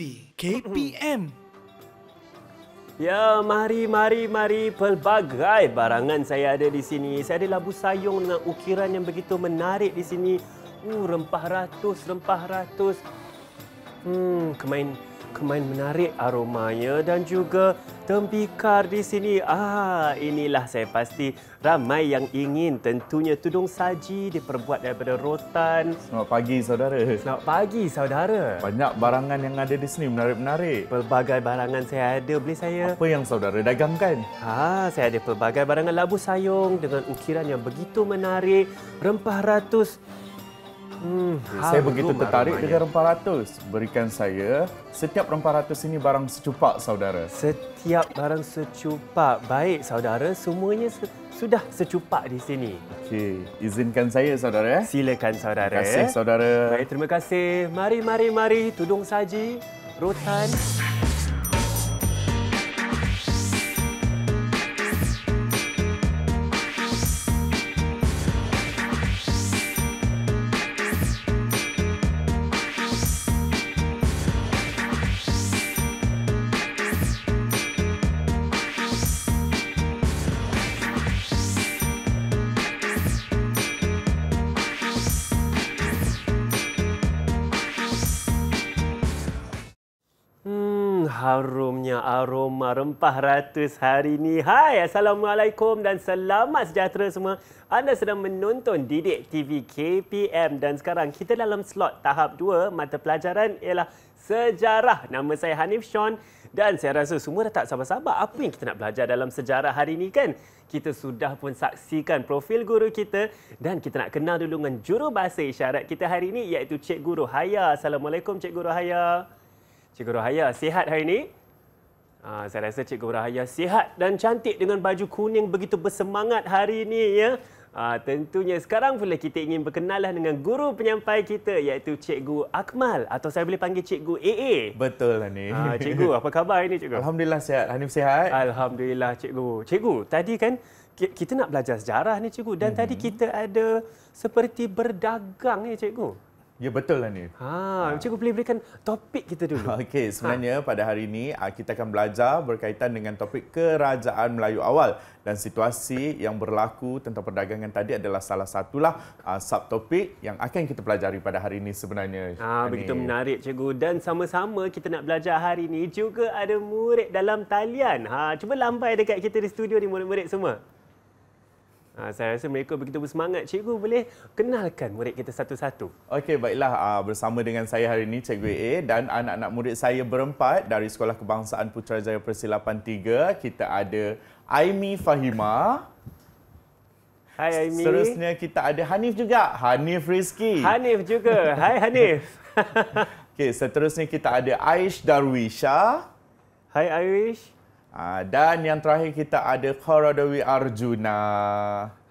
TV KPM. Ya, mari, mari, mari. Pelbagai barangan saya ada di sini. Saya ada labu sayung dengan ukiran yang begitu menarik di sini. Uh, rempah ratus, rempah ratus. Hmm, kemain kemain menarik aromanya dan juga tembikar di sini. Ah, inilah saya pasti ramai yang ingin tentunya tudung saji diperbuat daripada rotan. Selamat pagi saudara. Selamat pagi saudara. Banyak barangan yang ada di sini menarik-menarik. Pelbagai barangan saya ada Beli saya. Apa yang saudara dagangkan? Ah, saya ada pelbagai barangan labu sayung dengan ukiran yang begitu menarik. Rempah ratus Hmm, saya begitu tertarik dengan rempah ratus. Berikan saya setiap rempah ratus ini barang secupak, saudara. Setiap barang secupak. Baik, saudara. Semuanya se sudah secupak di sini. Okey, izinkan saya, saudara. Silakan, saudara. Terima kasih, saudara. Baik, terima kasih. Mari, mari, mari. Tudung saji. rutan. Rotan. Rempah Ratus hari ini. Hai, Assalamualaikum dan selamat sejahtera semua. Anda sedang menonton Didik TV KPM dan sekarang kita dalam slot tahap dua mata pelajaran ialah Sejarah. Nama saya Hanif Sean dan saya rasa semua dah tak sabar-sabar apa yang kita nak belajar dalam sejarah hari ini kan? Kita sudah pun saksikan profil guru kita dan kita nak kenal dulu dengan jurubahasa isyarat kita hari ini iaitu Cik Guru Haya. Assalamualaikum Cik Guru Haya. Cikgu Rohaya, sihat hari ini? Ah, saya rasa Cikgu Rahayah sihat dan cantik dengan baju kuning begitu bersemangat hari ini ya. Uh, tentunya sekarang pula kita ingin berkenalan dengan guru penyampai kita iaitu Cikgu Akmal atau saya boleh panggil Cikgu AA. Betul lah ni. Uh, Cikgu, apa khabar ini Cikgu? Alhamdulillah sihat. Hanif sihat. Alhamdulillah Cikgu. Cikgu, tadi kan kita nak belajar sejarah ni Cikgu dan hmm. tadi kita ada seperti berdagang ni Cikgu. Ya betul lah ni. Ha, cikgu boleh berikan topik kita dulu. Okey, ha. sebenarnya ha. pada hari ini ah, kita akan belajar berkaitan dengan topik kerajaan Melayu awal dan situasi yang berlaku tentang perdagangan tadi adalah salah satulah ah, subtopik yang akan kita pelajari pada hari ini sebenarnya. Ha, ini. begitu menarik cikgu dan sama-sama kita nak belajar hari ini juga ada murid dalam talian. Ha, cuba lambai dekat kita di studio ni murid-murid semua. Ha, saya rasa mereka begitu bersemangat. Cikgu boleh kenalkan murid kita satu-satu. Okey, baiklah. Ah, bersama dengan saya hari ini, Cikgu A dan anak-anak murid saya berempat dari Sekolah Kebangsaan Putrajaya Persilapan 3. Kita ada Aimi Fahima. Hai Aimi. Seterusnya kita ada Hanif juga. Hanif Rizki. Hanif juga. Hai Hanif. Okey, seterusnya kita ada Aish Darwisha. Hai Aish. Uh, dan yang terakhir kita ada Koradawi Arjuna.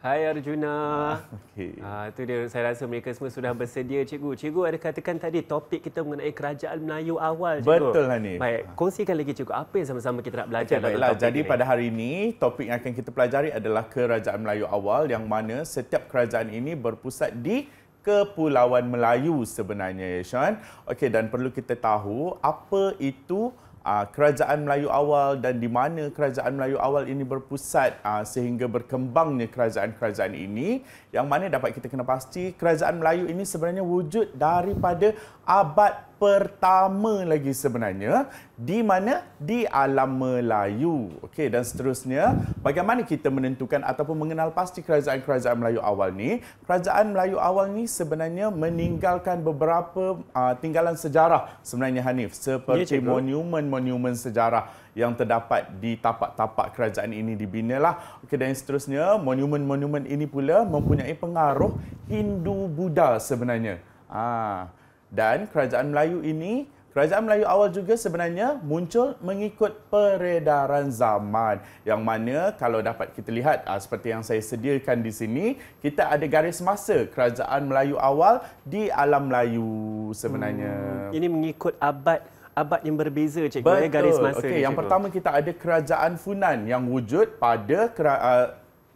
Hai Arjuna. Ah, okay. Uh, ah, itu dia saya rasa mereka semua sudah bersedia cikgu. Cikgu ada katakan tadi topik kita mengenai kerajaan Melayu awal cikgu. Betul lah ni. Baik, kongsikan lagi cikgu apa yang sama-sama kita nak belajar okay, baiklah. Jadi ini. pada hari ini topik yang akan kita pelajari adalah kerajaan Melayu awal yang mana setiap kerajaan ini berpusat di Kepulauan Melayu sebenarnya ya Sean. Okey dan perlu kita tahu apa itu uh, kerajaan Melayu awal dan di mana kerajaan Melayu awal ini berpusat uh, sehingga berkembangnya kerajaan-kerajaan ini yang mana dapat kita kena pasti kerajaan Melayu ini sebenarnya wujud daripada abad pertama lagi sebenarnya di mana di alam Melayu. Okey dan seterusnya bagaimana kita menentukan ataupun mengenal pasti kerajaan-kerajaan Melayu awal ni? Kerajaan Melayu awal ni sebenarnya meninggalkan beberapa uh, tinggalan sejarah sebenarnya Hanif ya, seperti ya, monumen-monumen sejarah yang terdapat di tapak-tapak kerajaan ini dibinalah. Okey dan seterusnya monumen-monumen ini pula mempunyai pengaruh Hindu Buddha sebenarnya. Ah dan kerajaan Melayu ini Kerajaan Melayu awal juga sebenarnya muncul mengikut peredaran zaman yang mana kalau dapat kita lihat ah, seperti yang saya sediakan di sini kita ada garis masa kerajaan Melayu awal di alam Melayu sebenarnya hmm, ini mengikut abad abad yang berbeza cikgu ya, Betul. ya garis masa okey yang pertama kita ada kerajaan Funan yang wujud pada uh,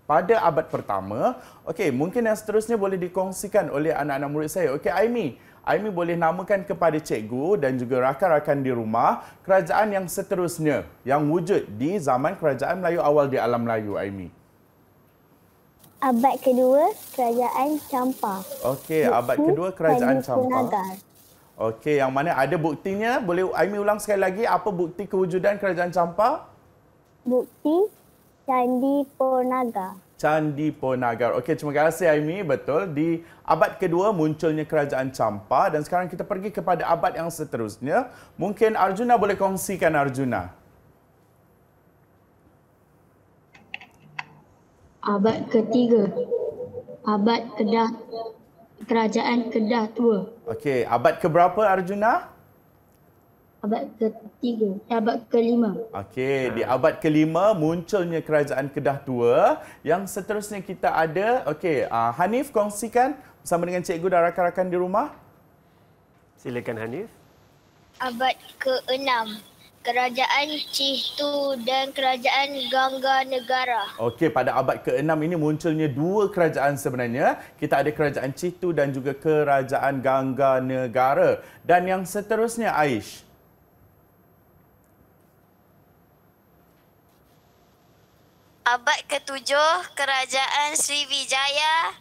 pada abad pertama okey mungkin yang seterusnya boleh dikongsikan oleh anak-anak murid saya okey Aimi Aimi boleh namakan kepada cikgu dan juga rakan-rakan di rumah kerajaan yang seterusnya yang wujud di zaman kerajaan Melayu awal di alam Melayu, Aimi. Abad kedua, kerajaan Champa. Okey, abad kedua, kerajaan Champa. Okey, yang mana ada buktinya? Boleh Aimi ulang sekali lagi apa bukti kewujudan kerajaan Champa? Bukti Candi Purnaga. Candi Ponagar. Okey, terima kasih Aimi. Betul, di abad kedua munculnya kerajaan Champa dan sekarang kita pergi kepada abad yang seterusnya. Mungkin Arjuna boleh kongsikan Arjuna. Abad ketiga. Abad Kedah. Kerajaan Kedah tua. Okey, abad keberapa Arjuna? Abad abad ketiga, eh, abad kelima. Okey, di abad kelima munculnya kerajaan Kedah tua. Yang seterusnya kita ada, okey, uh, Hanif kongsikan bersama dengan cikgu dan rakan-rakan di rumah. Silakan Hanif. Abad ke-6, kerajaan Cihtu dan kerajaan Gangga Negara. Okey, pada abad ke-6 ini munculnya dua kerajaan sebenarnya. Kita ada kerajaan Cihtu dan juga kerajaan Gangga Negara. Dan yang seterusnya Aish. abad ke-7 kerajaan Sriwijaya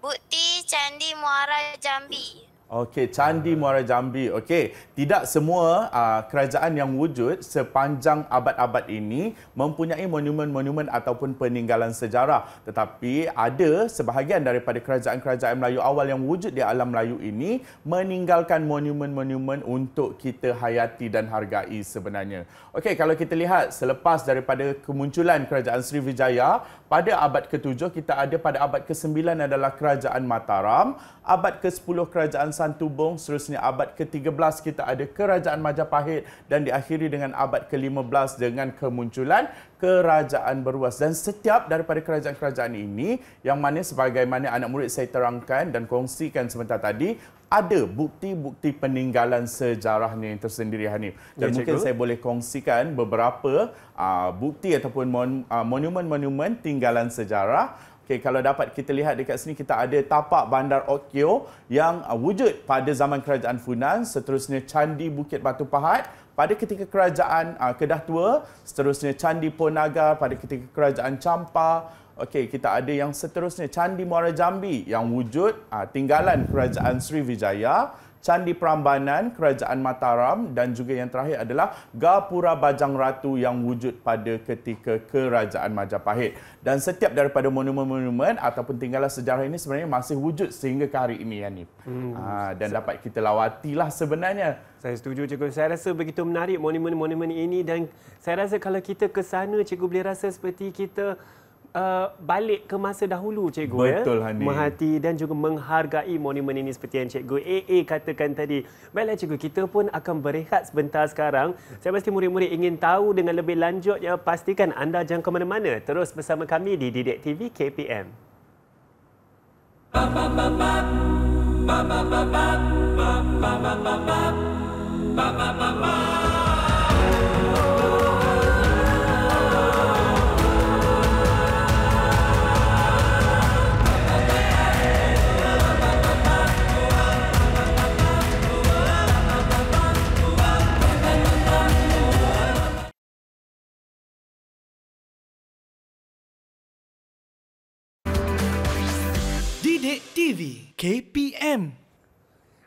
bukti Candi Muara Jambi. Okey, Candi Muara Jambi. Okey, tidak semua uh, kerajaan yang wujud sepanjang abad-abad ini mempunyai monumen-monumen ataupun peninggalan sejarah. Tetapi ada sebahagian daripada kerajaan-kerajaan Melayu awal yang wujud di alam Melayu ini meninggalkan monumen-monumen untuk kita hayati dan hargai sebenarnya. Okey, kalau kita lihat selepas daripada kemunculan kerajaan Sri Vijaya pada abad ke-7 kita ada pada abad ke-9 adalah kerajaan Mataram, abad ke-10 kerajaan kawasan Tubong seterusnya abad ke-13 kita ada kerajaan Majapahit dan diakhiri dengan abad ke-15 dengan kemunculan kerajaan beruas dan setiap daripada kerajaan-kerajaan ini yang mana sebagaimana anak murid saya terangkan dan kongsikan sebentar tadi ada bukti-bukti peninggalan sejarahnya yang tersendiri Hanif. Dan ya, mungkin saya boleh kongsikan beberapa uh, bukti ataupun ah, monumen-monumen tinggalan sejarah Okay, kalau dapat kita lihat dekat sini kita ada tapak bandar Okio yang uh, wujud pada zaman kerajaan Funan, seterusnya Candi Bukit Batu Pahat pada ketika kerajaan uh, Kedah Tua, seterusnya Candi Ponaga pada ketika kerajaan Champa. Okay, kita ada yang seterusnya Candi Muara Jambi yang wujud uh, tinggalan kerajaan Sriwijaya. Wijaya Candi Prambanan, Kerajaan Mataram dan juga yang terakhir adalah Gapura Bajang Ratu yang wujud pada ketika Kerajaan Majapahit. Dan setiap daripada monumen-monumen ataupun tinggalan sejarah ini sebenarnya masih wujud sehingga ke hari ini, Yanif. Hmm. Aa, ha, dan dapat kita lawati lah sebenarnya. Saya setuju cikgu. Saya rasa begitu menarik monumen-monumen ini dan saya rasa kalau kita ke sana cikgu boleh rasa seperti kita uh, balik ke masa dahulu cikgu Betul, ya. Betul Hani. Menghati dan juga menghargai monumen ini seperti yang cikgu AA katakan tadi. Baiklah cikgu, kita pun akan berehat sebentar sekarang. Saya pasti murid-murid ingin tahu dengan lebih lanjut ya, pastikan anda jangan ke mana-mana. Terus bersama kami di Didik TV KPM. Ba ba ba ba ba ba ba ba ba ba ba ba ba ba ba ba TV KPM.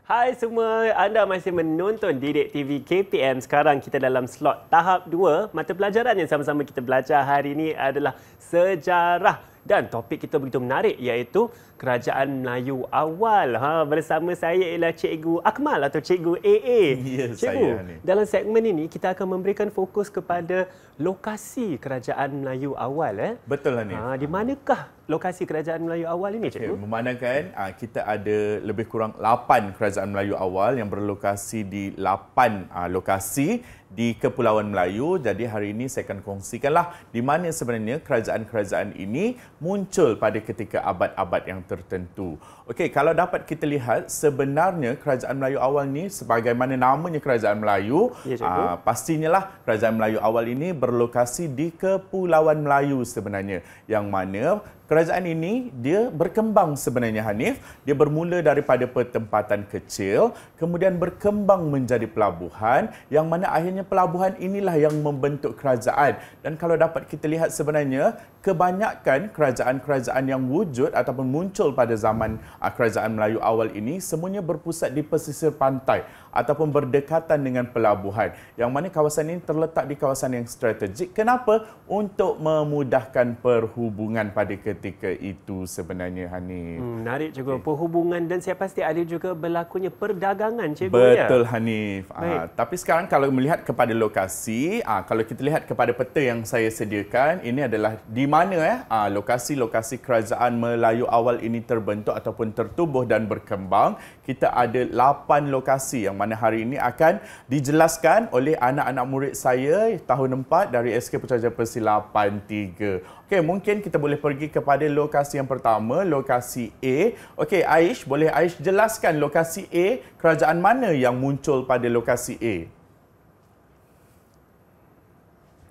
Hai semua, anda masih menonton Didik TV KPM. Sekarang kita dalam slot tahap 2. Mata pelajaran yang sama-sama kita belajar hari ini adalah sejarah. Dan topik kita begitu menarik iaitu kerajaan Melayu awal. Ha bersama saya ialah Cikgu Akmal atau Cikgu AA. Yes, ya, Cikgu. Saya dalam segmen ini kita akan memberikan fokus kepada lokasi kerajaan Melayu awal eh. Betul Hanif. Ha di manakah lokasi kerajaan Melayu awal ini Cikgu? Okay, memandangkan ah, kita ada lebih kurang 8 kerajaan Melayu awal yang berlokasi di 8 ah, lokasi di Kepulauan Melayu. Jadi hari ini saya akan kongsikanlah di mana sebenarnya kerajaan-kerajaan ini muncul pada ketika abad-abad yang ter- tertentu. Okey, kalau dapat kita lihat sebenarnya kerajaan Melayu awal ni sebagaimana namanya kerajaan Melayu, ya, aa, ah, pastinya lah kerajaan Melayu awal ini berlokasi di Kepulauan Melayu sebenarnya. Yang mana Kerajaan ini dia berkembang sebenarnya Hanif. Dia bermula daripada pertempatan kecil, kemudian berkembang menjadi pelabuhan yang mana akhirnya pelabuhan inilah yang membentuk kerajaan. Dan kalau dapat kita lihat sebenarnya kebanyakan kerajaan-kerajaan yang wujud ataupun muncul pada zaman ah, kerajaan Melayu awal ini semuanya berpusat di pesisir pantai ataupun berdekatan dengan pelabuhan yang mana kawasan ini terletak di kawasan yang strategik. Kenapa? Untuk memudahkan perhubungan pada ketika itu sebenarnya Hanif. Hmm, menarik cikgu. Okay. Perhubungan dan saya pasti ada juga berlakunya perdagangan cikgu. Ya? Betul ya? Hanif. Ha, tapi sekarang kalau melihat kepada lokasi, ha, kalau kita lihat kepada peta yang saya sediakan, ini adalah di mana eh, ha, lokasi-lokasi kerajaan Melayu awal ini terbentuk ataupun tertubuh dan berkembang. Kita ada 8 lokasi yang mana hari ini akan dijelaskan oleh anak-anak murid saya tahun 4 dari SK Pecahaja Persilapan 3. Okey, mungkin kita boleh pergi kepada lokasi yang pertama, lokasi A. Okey, Aish, boleh Aish jelaskan lokasi A, kerajaan mana yang muncul pada lokasi A?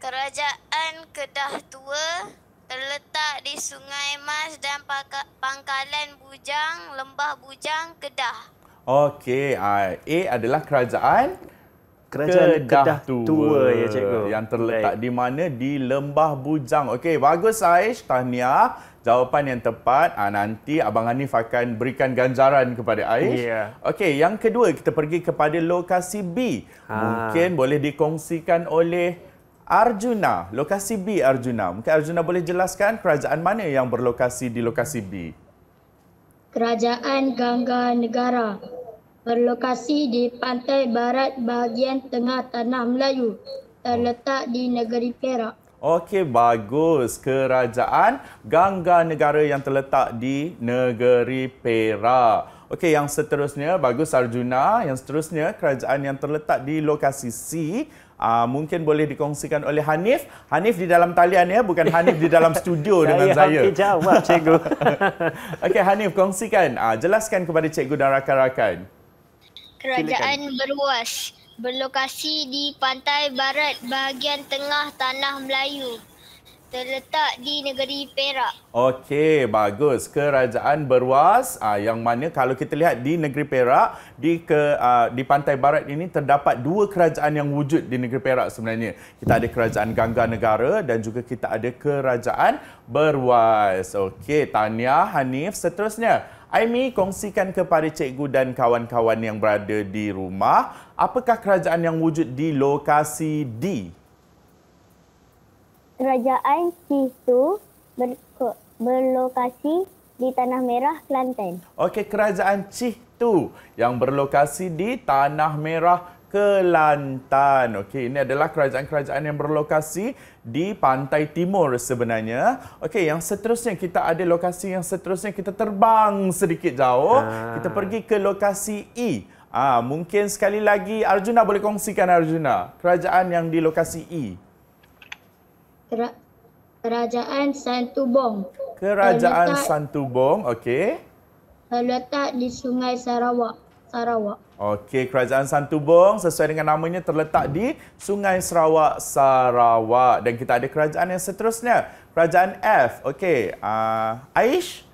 Kerajaan Kedah Tua terletak di Sungai Mas dan Pangkalan Bujang, Lembah Bujang, Kedah. Okey, A adalah kerajaan kerajaan Kedah, Kedah tua, tua ya cikgu. Yang terletak Baik. di mana? Di Lembah Bujang. Okey, bagus Aish, tahniah. Jawapan yang tepat. Ah nanti Abang Hanif akan berikan ganjaran kepada Aish. Yeah. Okey, yang kedua kita pergi kepada lokasi B. Ha. Mungkin boleh dikongsikan oleh Arjuna, lokasi B Arjuna. Mungkin Arjuna boleh jelaskan kerajaan mana yang berlokasi di lokasi B? Kerajaan Gangga Negara berlokasi di pantai barat bahagian tengah tanah Melayu terletak di negeri Perak. Okey, bagus. Kerajaan Gangga Negara yang terletak di negeri Perak. Okey, yang seterusnya, bagus Arjuna. Yang seterusnya, kerajaan yang terletak di lokasi C uh, mungkin boleh dikongsikan oleh Hanif. Hanif di dalam talian ya, bukan Hanif di dalam studio dengan saya. Saya hampir jawab, cikgu. Okey, Hanif, kongsikan. Uh, jelaskan kepada cikgu dan rakan-rakan. Kerajaan berluas berlokasi di pantai barat bahagian tengah tanah Melayu. Terletak di negeri Perak. Okey, bagus. Kerajaan Beruas Ah, yang mana kalau kita lihat di negeri Perak, di ke uh, di pantai barat ini terdapat dua kerajaan yang wujud di negeri Perak sebenarnya. Kita ada kerajaan Gangga Negara dan juga kita ada kerajaan Beruas. Okey, Tania, Hanif, seterusnya. Aimi, kongsikan kepada cikgu dan kawan-kawan yang berada di rumah, apakah kerajaan yang wujud di lokasi D? kerajaan situ ber- berlokasi di Tanah Merah, Kelantan. Okey, kerajaan Cih Tu yang berlokasi di Tanah Merah, Kelantan. Okey, ini adalah kerajaan-kerajaan yang berlokasi di pantai timur sebenarnya. Okey, yang seterusnya kita ada lokasi yang seterusnya kita terbang sedikit jauh. Ha. Kita pergi ke lokasi E. Ah, ha, mungkin sekali lagi Arjuna boleh kongsikan Arjuna, kerajaan yang di lokasi E. Kerajaan Santubong. Kerajaan terletak, Santubong, okey. Terletak di Sungai Sarawak. Sarawak. Okey, Kerajaan Santubong sesuai dengan namanya terletak di Sungai Sarawak, Sarawak. Dan kita ada kerajaan yang seterusnya. Kerajaan F. Okey, uh, Aish.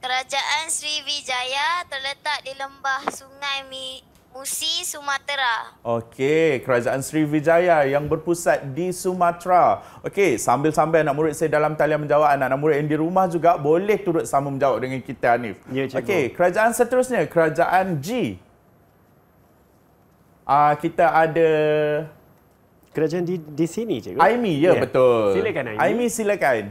Kerajaan Sriwijaya terletak di lembah Sungai Mi, Kusi Sumatera. Okey, Kerajaan Sriwijaya yang berpusat di Sumatera. Okey, sambil-sambil anak murid saya dalam talian menjawab, anak-anak murid yang di rumah juga boleh turut sama menjawab dengan kita Hanif. Ya, Okey, kerajaan seterusnya, Kerajaan G. Ah, uh, kita ada Kerajaan di di sini, cikgu. Aimi, ya, yeah. betul. Silakan Aimi. Aimi silakan.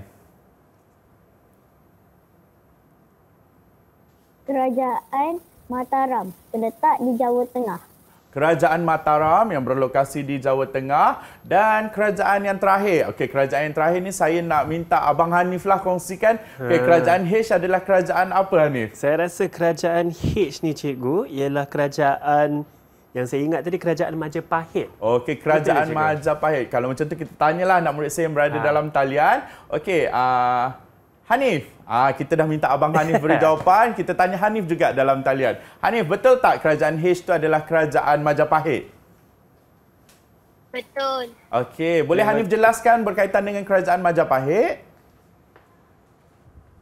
Kerajaan Mataram terletak di Jawa Tengah. Kerajaan Mataram yang berlokasi di Jawa Tengah dan kerajaan yang terakhir. Okey, kerajaan yang terakhir ni saya nak minta Abang Hanif lah kongsikan. Okey, ha. kerajaan H adalah kerajaan apa ni? Saya rasa kerajaan H ni cikgu ialah kerajaan yang saya ingat tadi kerajaan Majapahit. Okey, kerajaan Majapahit. Kalau macam tu kita tanyalah anak murid saya yang berada ha. dalam talian. Okey, uh, Hanif, ah kita dah minta abang Hanif beri jawapan, kita tanya Hanif juga dalam talian. Hanif, betul tak kerajaan H itu adalah kerajaan Majapahit? Betul. Okey, boleh Hanif jelaskan berkaitan dengan kerajaan Majapahit?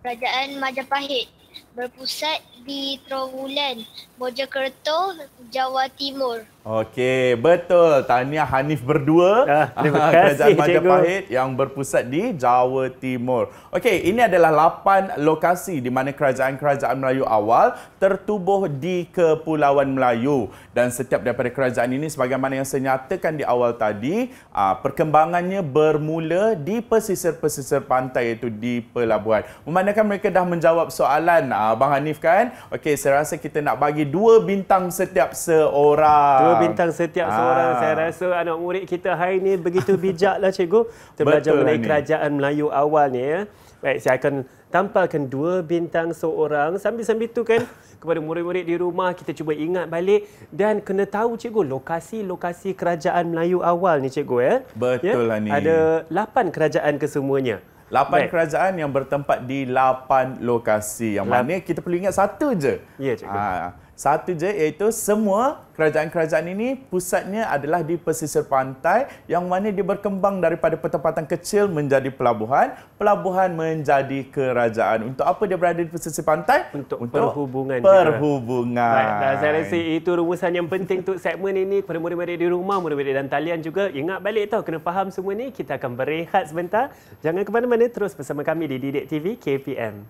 Kerajaan Majapahit berpusat di Trowulan. Mojokerto, Jawa Timur. Okey, betul. Tahniah Hanif berdua. Ah, terima kasih, Kerajaan Majapahit yang berpusat di Jawa Timur. Okey, ini adalah lapan lokasi di mana kerajaan-kerajaan Melayu awal tertubuh di Kepulauan Melayu. Dan setiap daripada kerajaan ini, sebagaimana yang saya nyatakan di awal tadi, ah, perkembangannya bermula di pesisir-pesisir pantai iaitu di Pelabuhan. Memandangkan mereka dah menjawab soalan, ah, Abang Hanif kan? Okey, saya rasa kita nak bagi dua bintang setiap seorang. Dua bintang setiap ha. seorang. Saya rasa anak murid kita hari ini begitu bijaklah cikgu. Kita belajar mengenai ini. kerajaan Melayu awal ni ya. Baik, saya akan tampalkan dua bintang seorang. Sambil-sambil tu kan kepada murid-murid di rumah kita cuba ingat balik dan kena tahu cikgu lokasi-lokasi kerajaan Melayu awal ni cikgu ya. Betul ya? ni. Ada lapan kerajaan kesemuanya. Lapan Baik. kerajaan yang bertempat di lapan lokasi. Yang mana kita perlu ingat satu je. Ya, cikgu. Ha, satu je iaitu semua kerajaan-kerajaan ini pusatnya adalah di pesisir pantai yang mana dia berkembang daripada petempatan kecil menjadi pelabuhan, pelabuhan menjadi kerajaan. Untuk apa dia berada di pesisir pantai? Untuk, Untuk perhubungan. Perhubungan. Nah, saya rasa itu rumusan yang penting untuk segmen ini kepada murid-murid di rumah, murid-murid dan talian juga. Ingat balik tau, kena faham semua ni. Kita akan berehat sebentar. Jangan ke mana-mana, terus bersama kami di Didik TV KPM.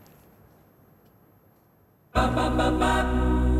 Bum, bum, bum, bum.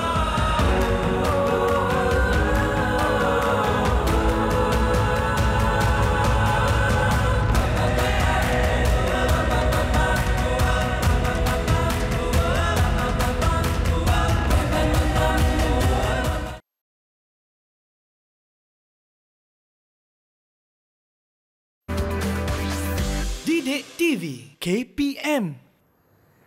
TV KPM.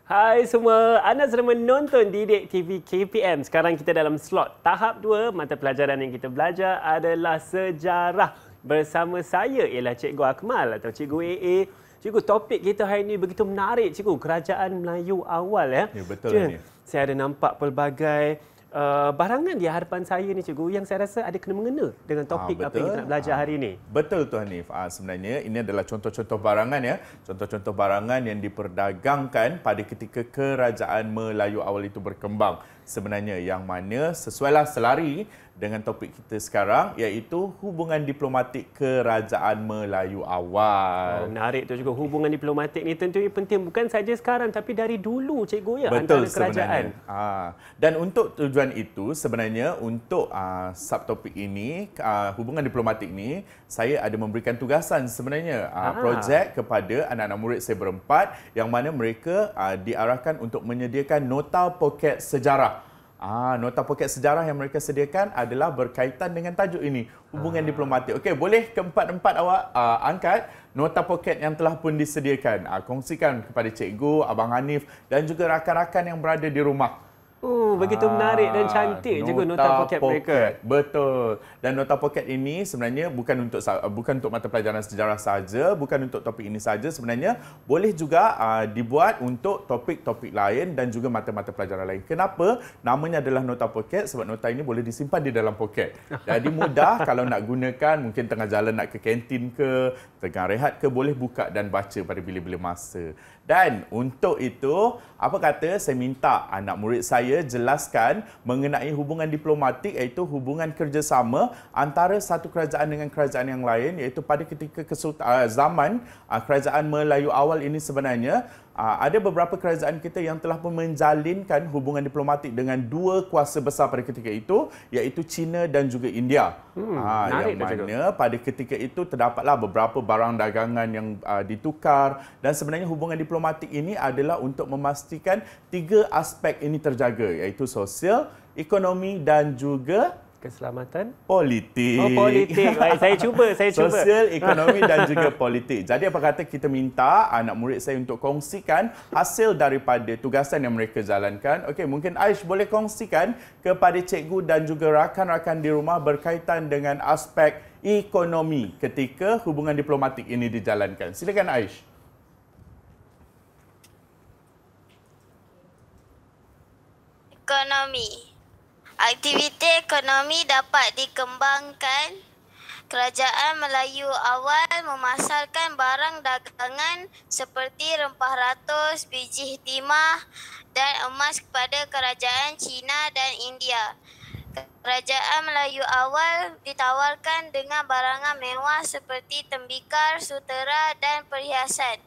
Hai semua, anda sedang menonton Didik TV KPM. Sekarang kita dalam slot tahap 2, mata pelajaran yang kita belajar adalah sejarah. Bersama saya ialah Cikgu Akmal atau Cikgu AA. Cikgu, topik kita hari ini begitu menarik, Cikgu. Kerajaan Melayu awal ya. Ya, betul. ini. saya ada nampak pelbagai Eh, barangan di hadapan saya ni cikgu yang saya rasa ada kena mengena dengan ah, topik ha, apa yang kita nak belajar ha. hari ini. Betul tu Hanif. Ha, sebenarnya ini adalah contoh-contoh barangan ya. Contoh-contoh barangan yang diperdagangkan pada ketika kerajaan Melayu awal itu berkembang. Sebenarnya yang mana sesuailah selari dengan topik kita sekarang iaitu hubungan diplomatik kerajaan Melayu awal. Oh, menarik tu juga hubungan diplomatik ni tentunya penting bukan saja sekarang tapi dari dulu cikgu ya Betul, antara kerajaan. Ha. Dan untuk tujuan itu sebenarnya untuk uh, subtopik ini uh, hubungan diplomatik ni saya ada memberikan tugasan sebenarnya uh, ha. projek kepada anak-anak murid saya berempat yang mana mereka uh, diarahkan untuk menyediakan nota poket sejarah. Ah, nota poket sejarah yang mereka sediakan adalah berkaitan dengan tajuk ini, hubungan ah. diplomatik. Okey, boleh keempat-empat awak uh, angkat nota poket yang telah pun disediakan. Uh, kongsikan kepada cikgu, abang Hanif dan juga rakan-rakan yang berada di rumah. Oh, begitu menarik dan ah, cantik juga nota poket mereka. Betul. Dan nota poket ini sebenarnya bukan untuk bukan untuk mata pelajaran sejarah saja, bukan untuk topik ini saja sebenarnya boleh juga uh, dibuat untuk topik-topik lain dan juga mata-mata pelajaran lain. Kenapa? Namanya adalah nota poket sebab nota ini boleh disimpan di dalam poket. Jadi mudah kalau nak gunakan mungkin tengah jalan nak ke kantin ke, tengah rehat ke boleh buka dan baca pada bila-bila masa. Dan untuk itu, apa kata saya minta anak murid saya saya jelaskan mengenai hubungan diplomatik iaitu hubungan kerjasama antara satu kerajaan dengan kerajaan yang lain iaitu pada ketika kesultan, ah, zaman ah, kerajaan Melayu awal ini sebenarnya Ah, ada beberapa kerajaan kita yang telah pun menjalinkan hubungan diplomatik dengan dua kuasa besar pada ketika itu iaitu China dan juga India. Hmm, ah, yang mana pada ketika itu terdapatlah beberapa barang dagangan yang ah, ditukar dan sebenarnya hubungan diplomatik ini adalah untuk memastikan tiga aspek ini terjaga iaitu sosial, ekonomi dan juga keselamatan politik. Oh politik. Baik, saya cuba, saya cuba. Sosial, ekonomi dan juga politik. Jadi apa kata kita minta anak murid saya untuk kongsikan hasil daripada tugasan yang mereka jalankan. Okey, mungkin Aish boleh kongsikan kepada cikgu dan juga rakan-rakan di rumah berkaitan dengan aspek ekonomi ketika hubungan diplomatik ini dijalankan. Silakan Aish. Ekonomi. Aktiviti ekonomi dapat dikembangkan. Kerajaan Melayu awal memasarkan barang dagangan seperti rempah ratus, biji timah dan emas kepada kerajaan China dan India. Kerajaan Melayu awal ditawarkan dengan barangan mewah seperti tembikar, sutera dan perhiasan.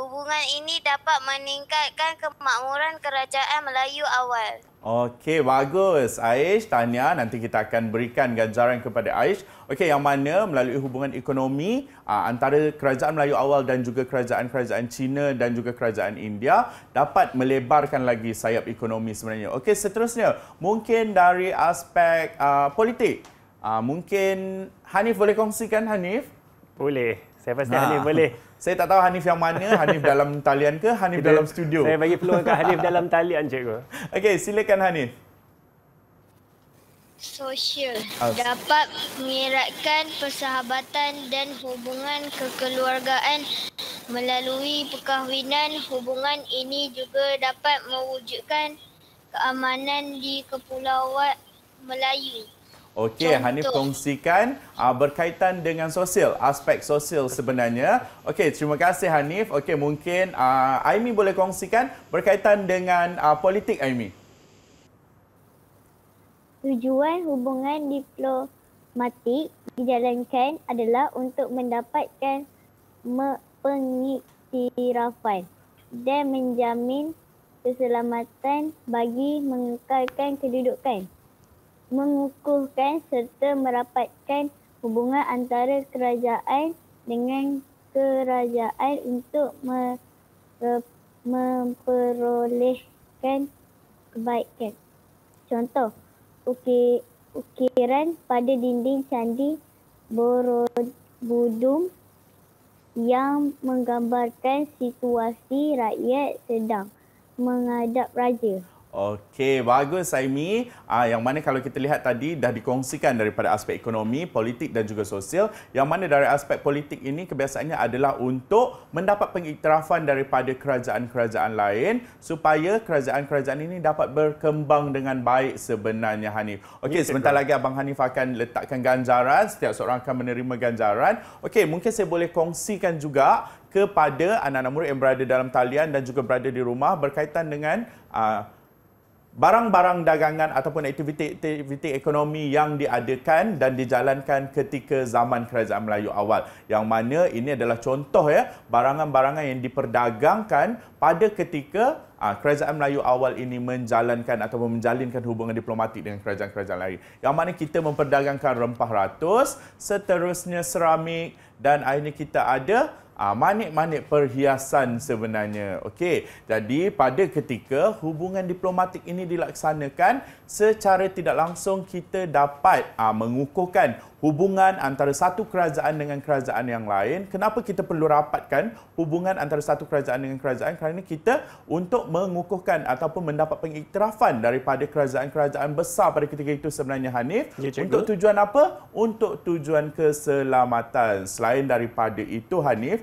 Hubungan ini dapat meningkatkan kemakmuran kerajaan Melayu awal. Okey, bagus. Aish, tanya. Nanti kita akan berikan ganjaran kepada Aish. Okey, yang mana melalui hubungan ekonomi aa, ah, antara kerajaan Melayu awal dan juga kerajaan-kerajaan China dan juga kerajaan India dapat melebarkan lagi sayap ekonomi sebenarnya. Okey, seterusnya. Mungkin dari aspek aa, ah, politik. Aa, ah, mungkin Hanif boleh kongsikan, Hanif? Boleh. Saya pasti ha. Hanif boleh. Saya tak tahu Hanif yang mana, Hanif dalam talian ke Hanif Kita, dalam studio. Saya bagi peluang ke Hanif dalam talian cikgu. Okey, silakan Hanif. Sosial oh. dapat mengeratkan persahabatan dan hubungan kekeluargaan melalui perkahwinan. Hubungan ini juga dapat mewujudkan keamanan di kepulauan Melayu. Okey, Hanif kongsikan uh, berkaitan dengan sosial, aspek sosial sebenarnya. Okey, terima kasih Hanif. Okey, mungkin uh, Aimi boleh kongsikan berkaitan dengan uh, politik Aimi. Tujuan hubungan diplomatik dijalankan adalah untuk mendapatkan pengiktirafan dan menjamin keselamatan bagi mengekalkan kedudukan mengukuhkan serta merapatkan hubungan antara kerajaan dengan kerajaan untuk eh, memperolehkan kebaikan. Contoh, ukiran pada dinding candi Borobudur yang menggambarkan situasi rakyat sedang menghadap raja. Okey, bagus Saimi. Ah yang mana kalau kita lihat tadi dah dikongsikan daripada aspek ekonomi, politik dan juga sosial. Yang mana dari aspek politik ini kebiasaannya adalah untuk mendapat pengiktirafan daripada kerajaan-kerajaan lain supaya kerajaan-kerajaan ini dapat berkembang dengan baik sebenarnya Hanif. Okey, yes, sebentar lagi abang Hanif akan letakkan ganjaran, setiap seorang akan menerima ganjaran. Okey, mungkin saya boleh kongsikan juga kepada anak-anak murid yang berada dalam talian dan juga berada di rumah berkaitan dengan uh, barang-barang dagangan ataupun aktiviti-aktiviti ekonomi yang diadakan dan dijalankan ketika zaman kerajaan Melayu awal yang mana ini adalah contoh ya barangan-barangan yang diperdagangkan pada ketika aa, ah, kerajaan Melayu awal ini menjalankan atau menjalinkan hubungan diplomatik dengan kerajaan-kerajaan lain yang mana kita memperdagangkan rempah ratus seterusnya seramik dan akhirnya kita ada Ah, manik-manik perhiasan sebenarnya. Okey, jadi pada ketika hubungan diplomatik ini dilaksanakan, secara tidak langsung kita dapat uh, mengukuhkan hubungan antara satu kerajaan dengan kerajaan yang lain. Kenapa kita perlu rapatkan hubungan antara satu kerajaan dengan kerajaan? Kerana kita untuk mengukuhkan ataupun mendapat pengiktirafan daripada kerajaan-kerajaan besar pada ketika itu sebenarnya Hanif. Ya, untuk tujuan apa? Untuk tujuan keselamatan. Selain daripada itu Hanif,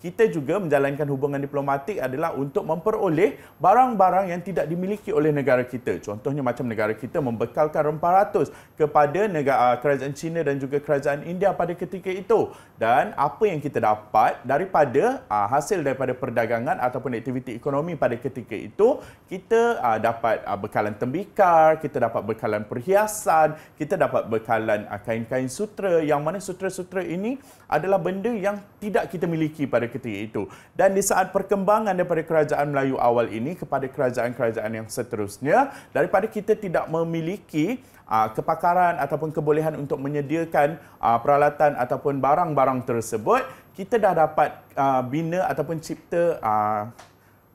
kita juga menjalankan hubungan diplomatik adalah untuk memperoleh barang-barang yang tidak dimiliki oleh negara kita. Contohnya macam negara kita membekalkan rempah ratus kepada negara ah, kerajaan China dan juga kerajaan India pada ketika itu. Dan apa yang kita dapat daripada ah, hasil daripada perdagangan ataupun aktiviti ekonomi pada ketika itu, kita ah, dapat bekalan tembikar, kita dapat bekalan perhiasan, kita dapat bekalan kain-kain sutra yang mana sutra-sutra ini adalah benda yang tidak kita miliki pada ketika itu. Dan di saat perkembangan daripada kerajaan Melayu awal ini kepada kerajaan-kerajaan yang seterusnya, daripada kita tidak memiliki uh, kepakaran ataupun kebolehan untuk menyediakan uh, peralatan ataupun barang-barang tersebut, kita dah dapat uh, bina ataupun cipta uh,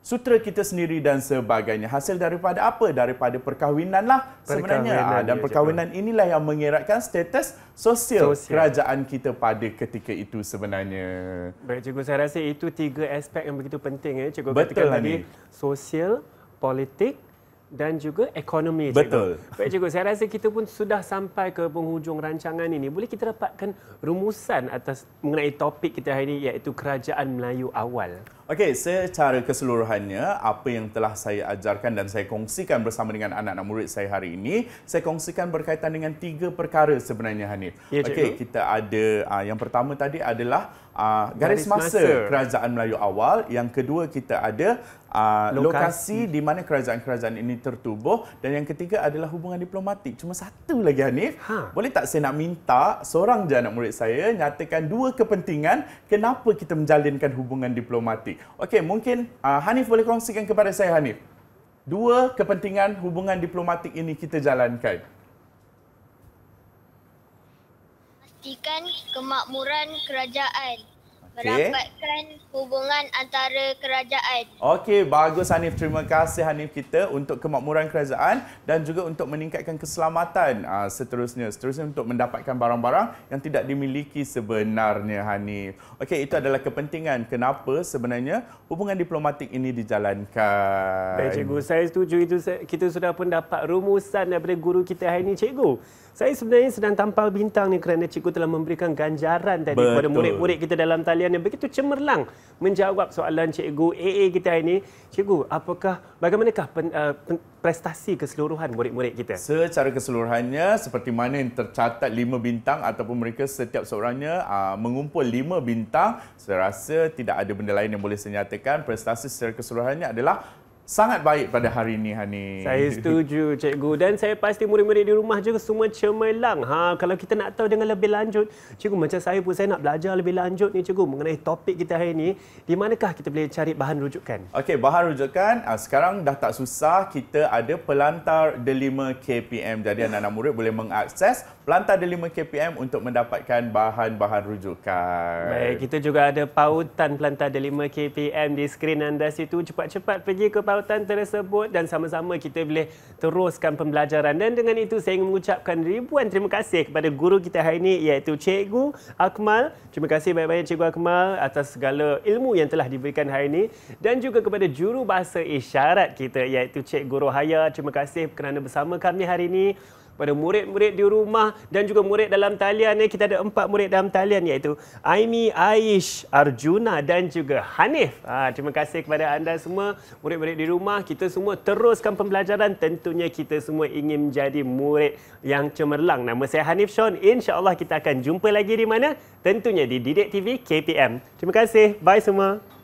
sutra kita sendiri dan sebagainya. Hasil daripada apa? Daripada perkahwinan lah sebenarnya. Perkahwinan ah, dan perkahwinan cakap. inilah yang mengeratkan status sosial, sosial kerajaan kita pada ketika itu sebenarnya. Baik cikgu, saya rasa itu tiga aspek yang begitu penting. Eh. Cikgu Betul katakan tadi, sosial, politik, dan juga ekonomi. Cikgu. Betul. Baik, Cikgu. Saya rasa kita pun sudah sampai ke penghujung rancangan ini. Boleh kita dapatkan rumusan atas mengenai topik kita hari ini iaitu Kerajaan Melayu Awal? Okey, secara keseluruhannya, apa yang telah saya ajarkan dan saya kongsikan bersama dengan anak-anak murid saya hari ini, saya kongsikan berkaitan dengan tiga perkara sebenarnya, Hanif. Ya, Okey, kita ada uh, yang pertama tadi adalah uh, garis, garis masa, masa Kerajaan Melayu awal. Yang kedua, kita ada uh, lokasi. lokasi di mana kerajaan-kerajaan ini tertubuh. Dan yang ketiga adalah hubungan diplomatik. Cuma satu lagi, Hanif. Ha. Boleh tak saya nak minta seorang je anak murid saya nyatakan dua kepentingan kenapa kita menjalinkan hubungan diplomatik? Okey, mungkin uh, Hanif boleh kongsikan kepada saya Hanif. Dua kepentingan hubungan diplomatik ini kita jalankan. Pastikan kemakmuran kerajaan okay. merapatkan hubungan antara kerajaan. Okey, bagus Hanif. Terima kasih Hanif kita untuk kemakmuran kerajaan dan juga untuk meningkatkan keselamatan uh, seterusnya. Seterusnya untuk mendapatkan barang-barang yang tidak dimiliki sebenarnya Hanif. Okey, itu adalah kepentingan kenapa sebenarnya hubungan diplomatik ini dijalankan. Baik, cikgu. Saya setuju itu. Kita sudah pun dapat rumusan daripada guru kita hari ini, cikgu. Saya sebenarnya sedang tampal bintang ni kerana cikgu telah memberikan ganjaran tadi Betul. kepada murid-murid kita dalam talian yang begitu cemerlang menjawab soalan cikgu AA kita ini. Cikgu, apakah bagaimanakah pen, uh, pen, prestasi keseluruhan murid-murid kita? Secara keseluruhannya seperti mana yang tercatat lima bintang ataupun mereka setiap seorangnya uh, mengumpul lima bintang, saya rasa tidak ada benda lain yang boleh saya nyatakan prestasi secara keseluruhannya adalah sangat baik pada hari ini Hani. Saya setuju cikgu dan saya pasti murid-murid di rumah juga semua cemerlang. Ha kalau kita nak tahu dengan lebih lanjut, cikgu macam saya pun saya nak belajar lebih lanjut ni cikgu mengenai topik kita hari ini, di manakah kita boleh cari bahan rujukan? Okey, bahan rujukan ah, sekarang dah tak susah kita ada pelantar Delima KPM. Jadi anak-anak murid boleh mengakses pelantar Delima KPM untuk mendapatkan bahan-bahan rujukan. Baik, kita juga ada pautan pelantar Delima KPM di skrin anda situ. Cepat-cepat pergi ke lautan tersebut dan sama-sama kita boleh teruskan pembelajaran. Dan dengan itu saya ingin mengucapkan ribuan terima kasih kepada guru kita hari ini iaitu Cikgu Akmal. Terima kasih banyak-banyak Cikgu Akmal atas segala ilmu yang telah diberikan hari ini dan juga kepada juru bahasa isyarat kita iaitu Cikgu Rohaya. Terima kasih kerana bersama kami hari ini pada murid-murid di rumah dan juga murid dalam talian. ni Kita ada empat murid dalam talian iaitu Aimi, Aish, Arjuna dan juga Hanif. Ha, terima kasih kepada anda semua, murid-murid di rumah. Kita semua teruskan pembelajaran. Tentunya kita semua ingin menjadi murid yang cemerlang. Nama saya Hanif Sean. Allah kita akan jumpa lagi di mana? Tentunya di Didik TV KPM. Terima kasih. Bye semua.